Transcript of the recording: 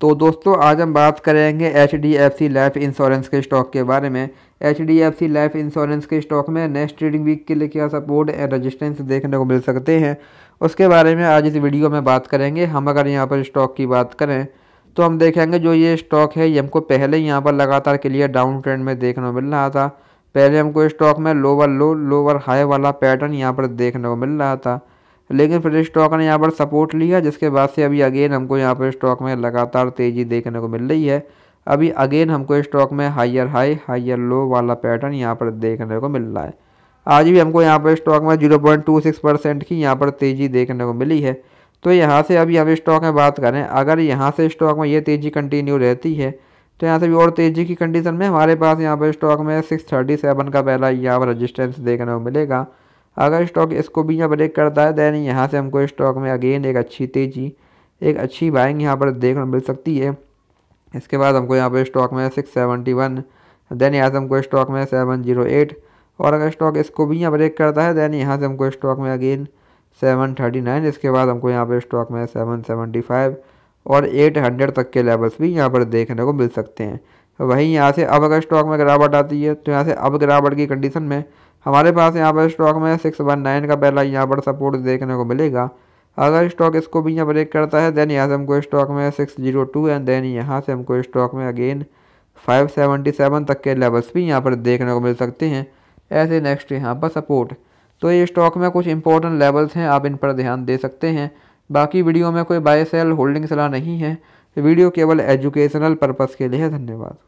तो दोस्तों आज हम बात करेंगे H D F C life insurance के स्टॉक के बारे में H D F C life insurance के स्टॉक में नेक्स्ट ट्रेडिंग वीक के लिए क्या सपोर्ट एंड रेजिस्टेंस देखने को मिल सकते हैं उसके बारे में आज इस वीडियो में बात करेंगे हम अगर यहाँ पर स्टॉक की बात करें तो हम देखेंगे जो ये स्टॉक है ये हमको पहले ही यहाँ पर लगातार क्लियर डाउन ट्रेंड में देखने को मिल रहा था पहले हमको स्टॉक में लोअर लो लोअर हाई वाला पैटर्न यहाँ पर देखने को मिल रहा था लेकिन फिर स्टॉक ने यहाँ पर सपोर्ट लिया जिसके बाद से अभी अगेन हमको यहाँ पर स्टॉक में लगातार तेज़ी देखने को मिल रही है अभी अगेन हमको स्टॉक में हाइयर हाई हाइयर लो वाला पैटर्न यहाँ पर देखने को मिल रहा है आज भी हमको यहाँ पर स्टॉक में सिक्स परसेंट की यहाँ पर तेज़ी देखने को मिली है तो यहाँ से अभी हम स्टॉक में बात करें अगर यहाँ से स्टॉक में ये तेज़ी कंटिन्यू रहती है तो यहाँ से भी और तेज़ी की कंडीशन में हमारे पास यहाँ पर स्टॉक में सिक्स थर्टी सेवन का पहला यहाँ पर रजिस्टेंस देखने को मिलेगा अगर स्टॉक इसको भी यहाँ ब्रेक करता है दैन यहाँ से हमको स्टॉक में अगेन एक अच्छी तेज़ी एक अच्छी बाइंग यहाँ पर देखने मिल सकती है इसके बाद हमको यहाँ पर स्टॉक में सिक्स सेवेंटी वन दैन यहाँ से हमको स्टॉक में सेवन जीरो एट और अगर स्टॉक इसको भी यहाँ ब्रेक करता है दैन यहाँ से हमको स्टॉक में अगेन सेवन थर्टी नाइन इसके बाद हमको यहाँ पर स्टॉक में सेवन सेवेंटी फाइव और एट हंड्रेड तक के लेवल्स भी यहाँ पर देखने को मिल सकते हैं वहीं यहाँ से अब अगर स्टॉक में गिरावट आती है तो यहाँ से अब गिरावट की कंडीशन में हमारे पास यहाँ पर स्टॉक में सिक्स वन नाइन का पहला यहाँ पर सपोर्ट देखने को मिलेगा अगर स्टॉक इसको भी यहाँ ब्रेक करता है देन यहाँ से हमको स्टॉक में six zero two and then यहाँ से हमको स्टॉक में अगेन फाइव सेवेंटी सेवन तक के लेवल्स भी यहाँ पर देखने को मिल सकते हैं ऐसे नेक्स्ट यहाँ पर सपोर्ट तो ये स्टॉक में कुछ इंपॉर्टेंट लेवल्स हैं आप इन पर ध्यान दे सकते हैं बाकी वीडियो में कोई बाय सेल होल्डिंग सलाह नहीं है वीडियो केवल एजुकेशनल पर्पज़ के लिए है धन्यवाद